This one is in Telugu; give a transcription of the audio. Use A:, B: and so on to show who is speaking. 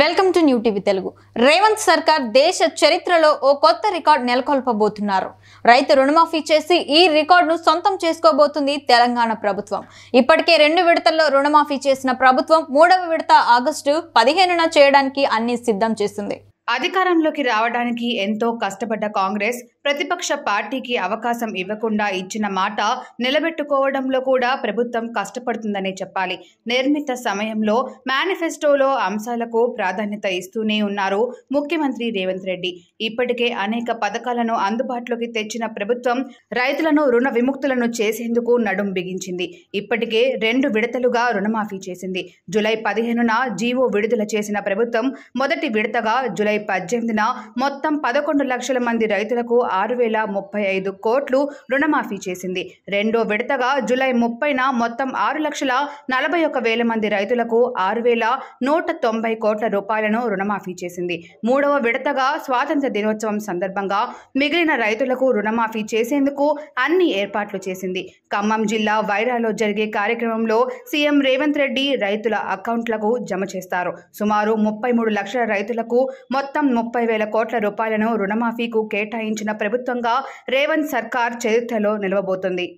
A: welcome to new TV Telugu Revanth సర్కార్ దేశ చరిత్రలో ఓ కొత్త రికార్డ్ నెలకొల్పబోతున్నారు రైతు రుణమాఫీ చేసి ఈ రికార్డును సొంతం చేసుకోబోతుంది తెలంగాణ ప్రభుత్వం ఇప్పటికే రెండు విడతల్లో రుణమాఫీ చేసిన ప్రభుత్వం మూడవ విడత ఆగస్టు పదిహేనున చేయడానికి అన్ని సిద్ధం చేసింది అధికారంలోకి రావడానికి ఎంతో కష్టపడ్డ కాంగ్రెస్
B: ప్రతిపక్ష పార్టీకి అవకాశం ఇవ్వకుండా ఇచ్చిన మాట నిలబెట్టుకోవడంలో కూడా ప్రభుత్వం కష్టపడుతుందనే చెప్పాలి నిర్మిత సమయంలో మేనిఫెస్టోలో అంశాలకు ప్రాధాన్యత ఇస్తూనే ఉన్నారు ముఖ్యమంత్రి రేవంత్ రెడ్డి ఇప్పటికే అనేక పథకాలను అందుబాటులోకి తెచ్చిన ప్రభుత్వం రైతులను రుణ విముక్తులను చేసేందుకు నడుం బిగించింది ఇప్పటికే రెండు విడతలుగా రుణమాఫీ చేసింది జులై పదిహేనున జీవో విడుదల చేసిన ప్రభుత్వం మొదటి విడతగా జులై జూలై పద్దెనిమిదిన మొత్తం పదకొండు లక్షల మంది రైతులకు ఆరు వేల ముప్పై ఐదు కోట్లు రుణమాఫీ చేసింది రెండో విడతగా జూలై ముప్పైన మొత్తం ఆరు లక్షల నలభై ఒక వేల మంది రైతులకు ఆరు వేల నూట తొంభై కోట్ల రూపాయలను రుణమాఫీ చేసింది మూడవ విడతగా స్వాతంత్ర దినోత్సవం సందర్భంగా మిగిలిన రైతులకు రుణమాఫీ చేసేందుకు అన్ని ఏర్పాట్లు చేసింది ఖమ్మం జిల్లా వైరాలో జరిగే కార్యక్రమంలో సీఎం రేవంత్ రెడ్డి రైతుల అకౌంట్లకు జమ చేస్తారు సుమారు ముప్పై మూడు లక్షల రైతులకు మొత్తం మొత్తం ముప్పై వేల కోట్ల రూపాయలను రుణమాఫీకు కేటాయించిన ప్రభుత్వంగా రేవంత్ సర్కార్ చరిత్రలో నిలవబోతుంది